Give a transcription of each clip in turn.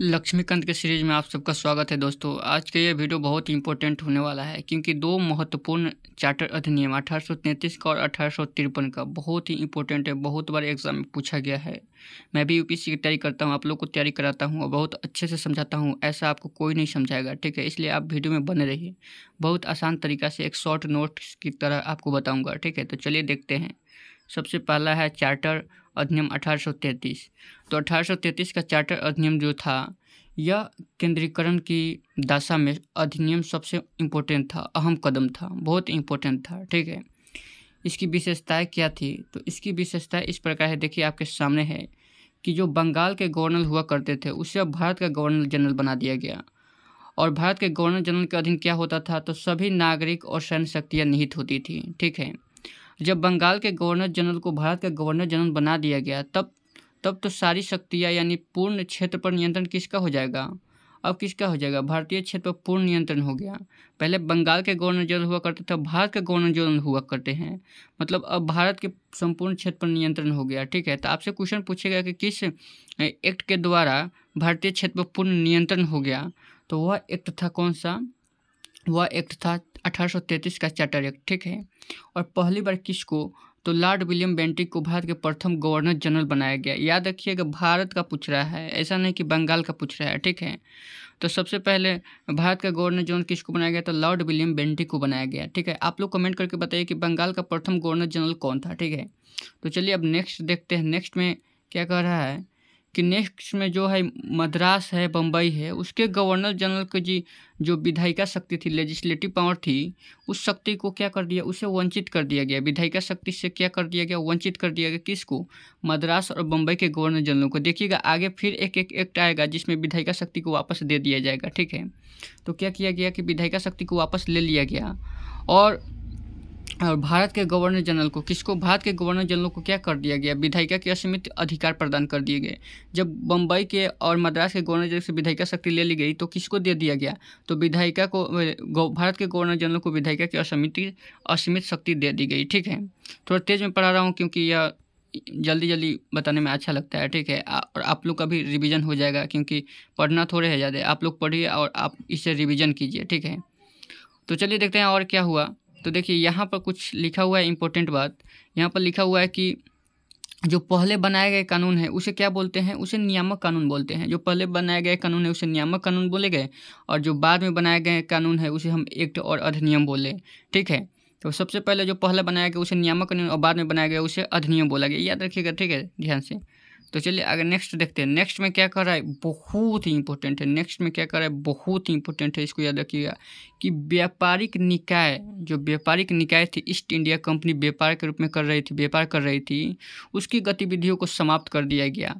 लक्ष्मीकांत के सीरीज में आप सबका स्वागत है दोस्तों आज का ये वीडियो बहुत इंपॉर्टेंट होने वाला है क्योंकि दो महत्वपूर्ण चार्टर अधिनियम अठारह का और अठारह का बहुत ही इंपॉर्टेंट है बहुत बार एग्जाम में पूछा गया है मैं भी यूपीएससी की तैयारी करता हूँ आप लोग को तैयारी कराता हूँ और बहुत अच्छे से समझाता हूँ ऐसा आपको कोई नहीं समझाएगा ठीक है इसलिए आप वीडियो में बने रहिए बहुत आसान तरीका से एक शॉर्ट नोट की तरह आपको बताऊँगा ठीक है तो चलिए देखते हैं सबसे पहला है चार्टर अधिनियम 1833 तो 1833 का चार्टर अधिनियम जो था यह केंद्रीकरण की दशा में अधिनियम सबसे इम्पोर्टेंट था अहम कदम था बहुत इम्पोर्टेंट था ठीक है इसकी विशेषताएं क्या थी तो इसकी विशेषताएं इस प्रकार है देखिए आपके सामने है कि जो बंगाल के गवर्नर हुआ करते थे उसे अब भारत का गवर्नर जनरल बना दिया गया और भारत के गवर्नर जनरल के अधीन क्या होता था तो सभी नागरिक और सैन्य शक्तियाँ निहित होती थी ठीक है जब बंगाल के गवर्नर जनरल को भारत का गवर्नर जनरल बना दिया गया तब तब तो सारी शक्तियाँ यानी पूर्ण क्षेत्र पर नियंत्रण किसका हो जाएगा अब किसका हो जाएगा भारतीय क्षेत्र पर पूर्ण नियंत्रण हो गया पहले बंगाल के गवर्नर जनरल हुआ करते थे भारत के गवर्नर जनरल हुआ करते हैं मतलब अब भारत के संपूर्ण क्षेत्र पर नियंत्रण हो गया ठीक है तो आपसे क्वेश्चन पूछेगा कि किस एक्ट के द्वारा भारतीय क्षेत्र पर पूर्ण नियंत्रण हो गया तो वह एक्ट था कौन सा वह एक्ट था 1833 का चार्टर एक्ट ठीक है और पहली बार किसको तो लॉर्ड विलियम बेंटिक को भारत के प्रथम गवर्नर जनरल बनाया गया याद रखिएगा भारत का पूछ रहा है ऐसा नहीं कि बंगाल का पूछ रहा है ठीक है तो सबसे पहले भारत का गवर्नर जनरल किसको बनाया गया तो लॉर्ड विलियम बेंटिक को बनाया गया ठीक है आप लोग कमेंट करके बताइए कि बंगाल का प्रथम गवर्नर जनरल कौन था ठीक है तो चलिए अब नेक्स्ट देखते हैं नेक्स्ट में क्या कह रहा है कि नेक्स्ट में जो है मद्रास है बम्बई है उसके गवर्नर जनरल की जी जो विधायिका शक्ति थी लेजिस्लेटिव पावर थी उस शक्ति को क्या कर दिया उसे वंचित कर दिया गया विधायिका शक्ति से क्या कर दिया गया वंचित कर दिया गया किसको मद्रास और बम्बई के गवर्नर जनरल को देखिएगा आगे फिर एक एक एक्ट आएगा जिसमें विधायिका शक्ति को वापस दे दिया जाएगा ठीक है तो क्या किया गया कि विधायिका शक्ति को वापस ले लिया गया और और भारत के गवर्नर जनरल को किसको भारत के गवर्नर जनरल को क्या कर दिया गया विधायिका के असीमित अधिकार प्रदान कर दिए गए जब बम्बई के और मद्रास के गवर्नर जनरल से विधायिका शक्ति ले ली गई तो किसको दे दिया गया तो विधायिका को भारत के गवर्नर जनरल को विधायिका की असीमित असीमित शक्ति दे दी गई ठीक है थोड़ा तेज में पढ़ा रहा हूँ क्योंकि यह जल्दी जल्दी बताने में अच्छा लगता है ठीक है और आप लोग का भी रिविज़न हो जाएगा क्योंकि पढ़ना थोड़े है ज़्यादा आप लोग पढ़िए और आप इसे रिविज़न कीजिए ठीक है तो चलिए देखते हैं और क्या हुआ तो देखिए यहाँ पर कुछ लिखा हुआ है इम्पोर्टेंट बात यहाँ पर लिखा हुआ है कि जो पहले बनाए गए कानून है उसे क्या बोलते हैं उसे नियामक कानून बोलते हैं जो पहले बनाए गए कानून है उसे नियामक कानून बोले गए और जो बाद में बनाए गए कानून है उसे हम एक्ट और अधिनियम बोले ठीक है तो सबसे पहले जो पहले बनाया गया उसे नियामक कानून और बाद में बनाया गया उसे अधिनियम बोला गया याद रखिएगा ठीक है ध्यान से तो चलिए अगर नेक्स्ट देखते हैं नेक्स्ट में क्या कर रहा है बहुत ही इंपॉर्टेंट है नेक्स्ट में क्या कर रहा है बहुत ही इंपॉर्टेंट है इसको याद रखिएगा कि व्यापारिक निकाय जो व्यापारिक निकाय थी ईस्ट इंडिया कंपनी व्यापार के रूप में कर रही थी व्यापार कर रही थी उसकी गतिविधियों को समाप्त कर दिया गया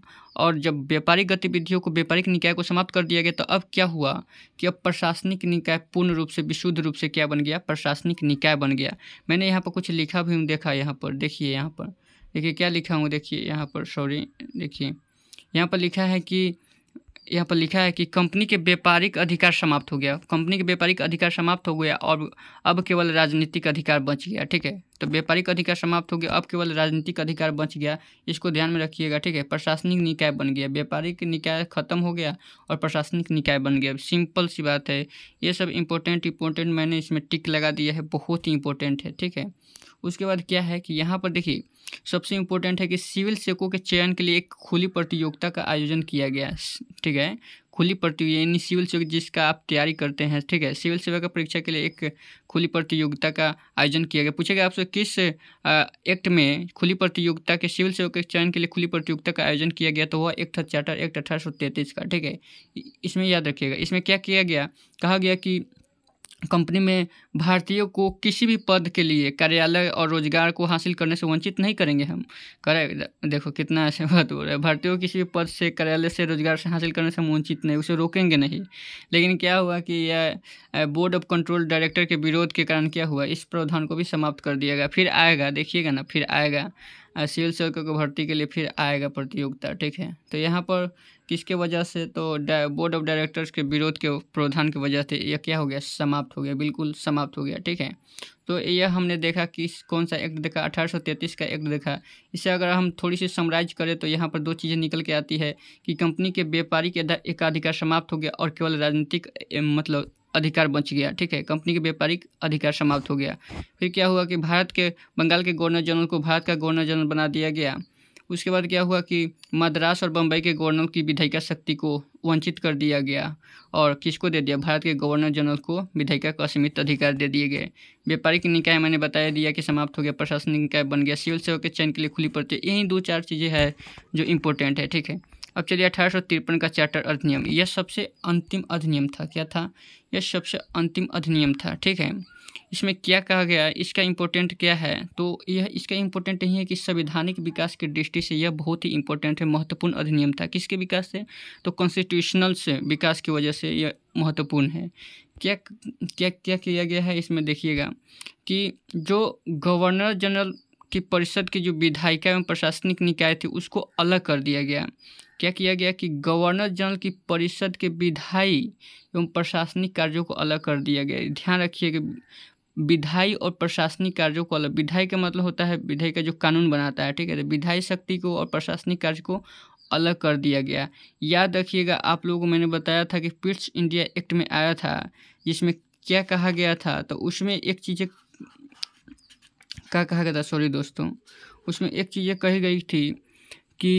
और जब व्यापारिक गतिविधियों को व्यापारिक निकाय को समाप्त कर दिया गया तो अब क्या हुआ कि अब प्रशासनिक निकाय पूर्ण रूप से विशुद्ध रूप से क्या बन गया प्रशासनिक निकाय बन गया मैंने यहाँ पर कुछ लिखा भी हूँ देखा यहाँ पर देखिए यहाँ पर देखिए क्या लिखा हूँ देखिए यहाँ पर सॉरी देखिए यहाँ पर लिखा है कि यहाँ पर लिखा है कि कंपनी के व्यापारिक अधिकार समाप्त हो गया कंपनी के व्यापारिक अधिकार समाप्त हो गया और अब केवल राजनीतिक अधिकार बच गया ठीक है तो व्यापारिक अधिकार समाप्त हो गया अब केवल राजनीतिक अधिकार बच गया इसको ध्यान में रखिएगा ठीक है प्रशासनिक निकाय बन गया व्यापारिक निकाय खत्म हो गया और प्रशासनिक निकाय बन गया सिंपल सी बात है ये सब इंपॉर्टेंट इंपॉर्टेंट मैंने इसमें टिक लगा दिया है बहुत ही इंपॉर्टेंट है ठीक है उसके बाद क्या है कि यहाँ पर देखिए सबसे इम्पोर्टेंट है कि सिविल सेवकों के चयन के लिए एक खुली प्रतियोगिता का आयोजन किया गया ठीक है खुली प्रतियोगिता यानी सिविल सेवक जिसका आप तैयारी करते हैं ठीक है सिविल सेवा का परीक्षा के लिए एक खुली प्रतियोगिता का आयोजन किया गया पूछेगा आपसे किस एक्ट में खुली प्रतियोगिता के सिविल सेवक के चयन के लिए खुली प्रतियोगिता का आयोजन किया गया तो वह एक चार्टर एक्ट अठारह का ठीक है इसमें याद रखिएगा इसमें क्या किया गया कहा गया कि कंपनी में भारतीयों को किसी भी पद के लिए कार्यालय और रोजगार को हासिल करने से वंचित नहीं करेंगे हम करें देखो कितना ऐसे बात हो रहा है भारतीयों को किसी भी पद से कार्यालय से रोजगार से हासिल करने से हम वंचित नहीं उसे रोकेंगे नहीं लेकिन क्या हुआ कि यह बोर्ड ऑफ कंट्रोल डायरेक्टर के विरोध के कारण क्या हुआ इस प्रावधान को भी समाप्त कर दिया गया फिर आएगा देखिएगा ना फिर आएगा सिविल सेवकों को भर्ती के लिए फिर आएगा प्रतियोगिता ठीक है तो यहाँ पर किसके वजह से तो बोर्ड ऑफ डायरेक्टर्स के विरोध के प्रावधान की वजह से यह क्या हो गया समाप्त हो गया बिल्कुल समाप्त हो गया ठीक है तो यह हमने देखा कि कौन सा एक्ट देखा 1833 का एक्ट देखा इसे अगर हम थोड़ी सी समराइज करें तो यहाँ पर दो चीज़ें निकल के आती है कि कंपनी के व्यापारिक एकाधिकार समाप्त हो गया और केवल राजनीतिक मतलब अधिकार बच गया ठीक है कंपनी के व्यापारिक अधिकार समाप्त हो गया फिर क्या हुआ कि भारत के बंगाल के गवर्नर जनरल को भारत का गवर्नर जनरल बना दिया गया उसके बाद क्या हुआ कि मद्रास और बम्बई के गवर्नर की विधायिका शक्ति को वंचित कर दिया गया और किसको दे दिया भारत के गवर्नर जनरल को विधायिका का सीमित अधिकार दे दिए गए व्यापारिक निकाय मैंने बताया दिया कि समाप्त हो गया प्रशासनिक निकाय बन गया सिविल सेवा के चयन के लिए खुली पड़ती है यही दो चार चीज़ें हैं जो इम्पोर्टेंट है ठीक है अब चलिए अठारह का चार्टर अधिनियम यह सबसे अंतिम अधिनियम था क्या था यह सबसे अंतिम अधिनियम था ठीक है इसमें क्या कहा गया है इसका इम्पोर्टेंट क्या है तो यह इसका इम्पोर्टेंट यही है कि संवैधानिक विकास की दृष्टि से यह बहुत ही इम्पोर्टेंट है महत्वपूर्ण अधिनियम था किसके विकास से तो कॉन्स्टिट्यूशनल से विकास की वजह से यह महत्वपूर्ण है क्या क्या क्या किया गया है इसमें देखिएगा कि जो गवर्नर जनरल कि परिषद की जो विधायिका एवं प्रशासनिक निकाय थे उसको अलग कर दिया गया क्या किया गया कि गवर्नर जनरल की परिषद के विधायी एवं प्रशासनिक कार्यों को अलग कर दिया गया ध्यान रखिए कि विधायी और प्रशासनिक कार्यों को अलग विधायी का मतलब होता है विधायी का जो कानून बनाता है ठीक है तो विधायी शक्ति को और प्रशासनिक कार्य को अलग कर दिया गया याद रखिएगा आप लोगों को मैंने बताया था कि पिट्स इंडिया एक्ट में आया था जिसमें क्या कहा गया था तो उसमें एक चीज़ क्या कहा गया था सॉरी दोस्तों उसमें एक चीज़ ये कही गई थी कि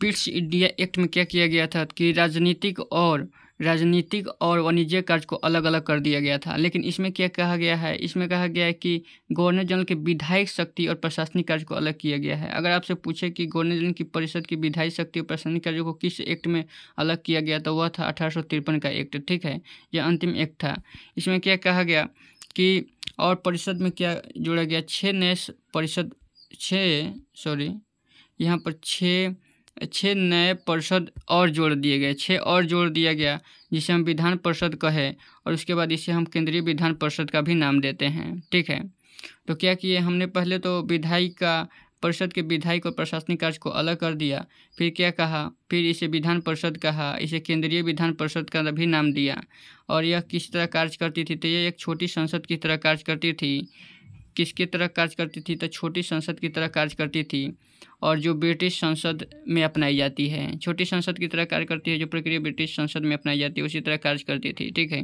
पिट्स इंडिया एक्ट में क्या किया गया था कि राजनीतिक और राजनीतिक और वाणिज्य कार्य को अलग अलग कर दिया गया था लेकिन इसमें क्या कहा गया है इसमें कहा गया है कि गवर्नर जनरल की विधायक शक्ति और प्रशासनिक कार्य को अलग किया गया है अगर आपसे पूछे कि गवर्नर जनरल की परिषद की विधायक शक्ति और प्रशासनिक कार्य को किस एक्ट में अलग किया गया तो वह था अठारह का एक्ट ठीक है यह अंतिम एक्ट था इसमें क्या कहा गया कि और परिषद में क्या जोड़ा गया छः नए परिषद छः सॉरी यहाँ पर छः छः नए परिषद और जोड़ दिए गए छः और जोड़ दिया गया जिसे हम विधान परिषद कहे और उसके बाद इसे हम केंद्रीय विधान परिषद का भी नाम देते हैं ठीक है तो क्या किए हमने पहले तो विधायिका परिषद के विधायक और प्रशासनिक कार्य को अलग कर दिया फिर क्या कहा फिर इसे विधान परिषद कहा इसे केंद्रीय विधान परिषद का भी नाम दिया और यह किस तरह कार्य करती थी तो यह एक छोटी संसद की तरह कार्य करती थी किसकी तरह कार्य करती थी तो छोटी संसद की तरह कार्य करती थी और जो ब्रिटिश संसद में अपनाई जाती है छोटी संसद की तरह कार्य करती है जो प्रक्रिया ब्रिटिश संसद में अपनाई जाती है उसी तरह कार्य करती थी ठीक है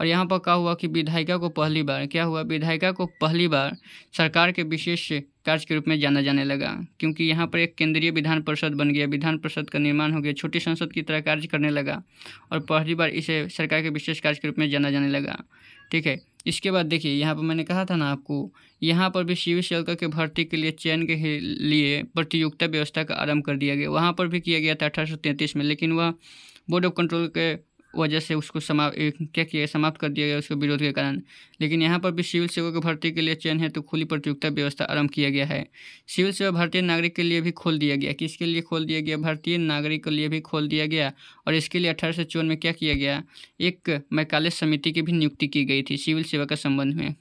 और यहाँ पर क्या हुआ कि विधायिका को पहली बार क्या हुआ विधायिका को पहली बार सरकार के विशेष कार्य के रूप में जाना जाने लगा क्योंकि यहाँ पर एक केंद्रीय विधान परिषद बन गया विधान परिषद का निर्माण हो गया छोटी संसद की तरह कार्य करने लगा और पहली बार इसे सरकार के विशेष कार्य के रूप में जाना जाने लगा ठीक है इसके बाद देखिए यहाँ पर मैंने कहा था ना आपको यहाँ पर भी सिविल सेविका के भर्ती के लिए चयन के लिए प्रतियोगिता व्यवस्था का आरंभ कर दिया गया वहाँ पर भी किया गया था अठारह में लेकिन वह बोर्ड ऑफ कंट्रोल के वजह से उसको समाप्त क्या किया समाप्त कर दिया गया उसके विरोध के कारण लेकिन यहाँ पर भी सिविल सेवा के भर्ती के लिए चयन है तो खुली प्रतियोगिता व्यवस्था आरंभ किया गया है सिविल सेवा भारतीय नागरिक के लिए भी खोल दिया गया किसके लिए खोल दिया गया भारतीय नागरिक के लिए भी खोल दिया गया और इसके लिए अठारह सौ में क्या किया गया एक मैकाले समिति की भी नियुक्ति की गई थी सिविल सेवा के संबंध में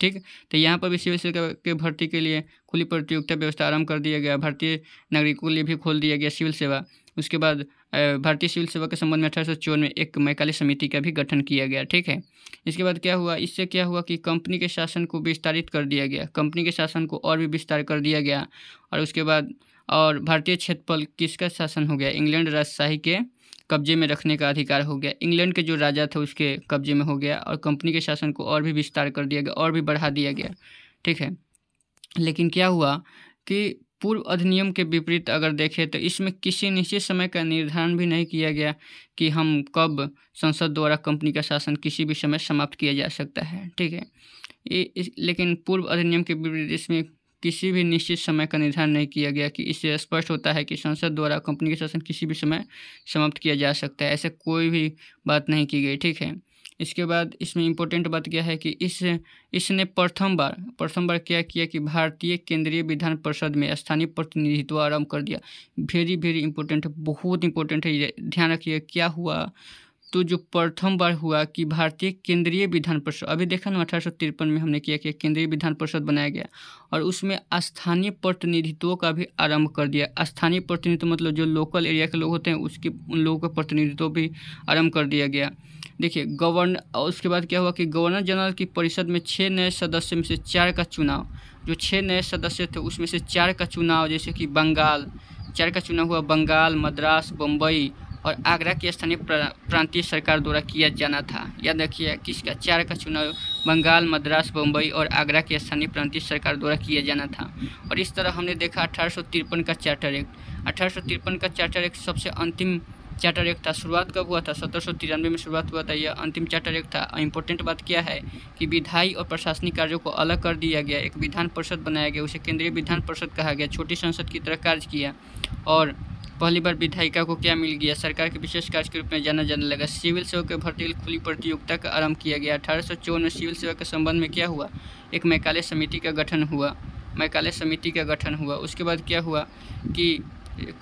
ठीक तो यहाँ पर भी सिविल सेवा के भर्ती के लिए खुली प्रतियोगिता व्यवस्था आरंभ कर दिया गया भारतीय नागरिकों के लिए भी खोल दिया गया सिविल सेवा उसके बाद भारतीय सिविल सेवा के संबंध में अठारह में एक मैकाली समिति का भी गठन किया गया ठीक है इसके बाद क्या हुआ इससे क्या हुआ कि कंपनी के शासन को विस्तारित कर दिया गया कंपनी के शासन को और भी विस्तार कर दिया गया और उसके बाद और भारतीय क्षेत्रफल किसका शासन हो गया इंग्लैंड राजशाही के कब्जे में रखने का अधिकार हो गया इंग्लैंड के जो राजा थे उसके कब्जे में हो गया और कंपनी के शासन को और भी विस्तार कर दिया गया और भी बढ़ा दिया गया ठीक है लेकिन क्या हुआ कि पूर्व अधिनियम के विपरीत अगर देखें तो इसमें किसी निश्चित समय का निर्धारण भी नहीं किया गया कि हम कब संसद द्वारा कंपनी का शासन किसी भी समय समाप्त किया जा सकता है ठीक है लेकिन पूर्व अधिनियम के विपरीत इसमें किसी भी निश्चित समय का निर्धारण नहीं किया गया कि इससे स्पष्ट होता है कि संसद द्वारा कंपनी का शासन किसी भी समय समाप्त किया जा सकता है ऐसे कोई भी बात नहीं की गई ठीक है इसके बाद इसमें इम्पोर्टेंट बात क्या है कि इस इसने प्रथम बार प्रथम बार क्या किया कि भारतीय केंद्रीय विधान परिषद में स्थानीय प्रतिनिधित्व आरंभ कर दिया वेरी वेरी इंपॉर्टेंट बहुत इंपॉर्टेंट है ध्यान रखिए क्या हुआ तो जो प्रथम बार हुआ कि भारतीय केंद्रीय विधान परिषद अभी देखा ना अठारह में हमने किया कि केंद्रीय विधान परिषद बनाया गया और उसमें स्थानीय प्रतिनिधित्व का भी आरंभ कर दिया स्थानीय प्रतिनिधित्व मतलब जो लोकल एरिया के लोग होते हैं उसके उन लोगों का प्रतिनिधित्व भी आरंभ कर दिया गया देखिए गवर्न उसके बाद क्या हुआ कि गवर्नर जनरल की परिषद में छः नए सदस्य में से चार का चुनाव जो छः नए सदस्य थे उसमें से चार का चुनाव जैसे कि बंगाल चार का चुनाव हुआ बंगाल मद्रास बम्बई और आगरा की स्थानीय प्रांतीय सरकार द्वारा किया जाना था याद रखिए किसका चार का चुनाव बंगाल मद्रास बम्बई और आगरा की स्थानीय प्रांतीय सरकार द्वारा किया जाना था और इस तरह हमने देखा अठारह का चार्टर एक्ट अठारह का चार्टर एक्ट सबसे अंतिम चार्टर एक था शुरुआत कब हुआ था सत्रह में शुरुआत हुआ था यह अंतिम चार्टर एक था इंपॉर्टेंट बात क्या है कि विधायी और प्रशासनिक कार्यों को अलग कर दिया गया एक विधान परिषद बनाया गया उसे केंद्रीय विधान परिषद कहा गया छोटी संसद की तरह कार्य किया और पहली बार विधायिका को क्या मिल गया सरकार के विशेष कार्य के रूप में जाना जाने लगा सिविल सेवा के भर्ती खुली प्रतियोगिता का आरंभ किया गया अठारह में सिविल सेवा के संबंध में क्या हुआ एक मैकाले समिति का गठन हुआ मैकाले समिति का गठन हुआ उसके बाद क्या हुआ कि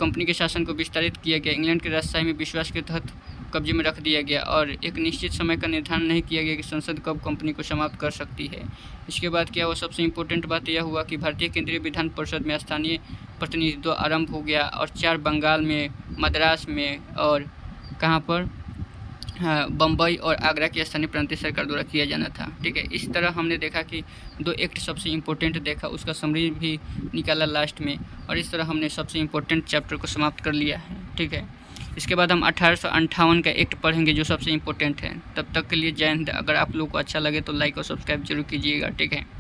कंपनी के शासन को विस्तारित किया गया इंग्लैंड के राजशाही में विश्वास के तहत कब्जे में रख दिया गया और एक निश्चित समय का निर्धारण नहीं किया गया कि संसद कब कंपनी को समाप्त कर सकती है इसके बाद क्या हुआ सबसे इम्पोर्टेंट बात यह हुआ कि भारतीय केंद्रीय विधान परिषद में स्थानीय प्रतिनिधित्व आरंभ हो गया और चार बंगाल में मद्रास में और कहाँ पर हाँ, बम्बई और आगरा की स्थानीय प्रांतीय सरकार द्वारा किया जाना था ठीक है इस तरह हमने देखा कि दो एक्ट सबसे इम्पोर्टेंट देखा उसका समरी भी निकाला लास्ट में और इस तरह हमने सबसे इम्पोर्टेंट चैप्टर को समाप्त कर लिया है ठीक है इसके बाद हम अठारह का एक्ट पढ़ेंगे जो सबसे इम्पोर्टेंट है तब तक के लिए जय हिंद अगर आप लोग को अच्छा लगे तो लाइक और सब्सक्राइब जरूर कीजिएगा ठीक है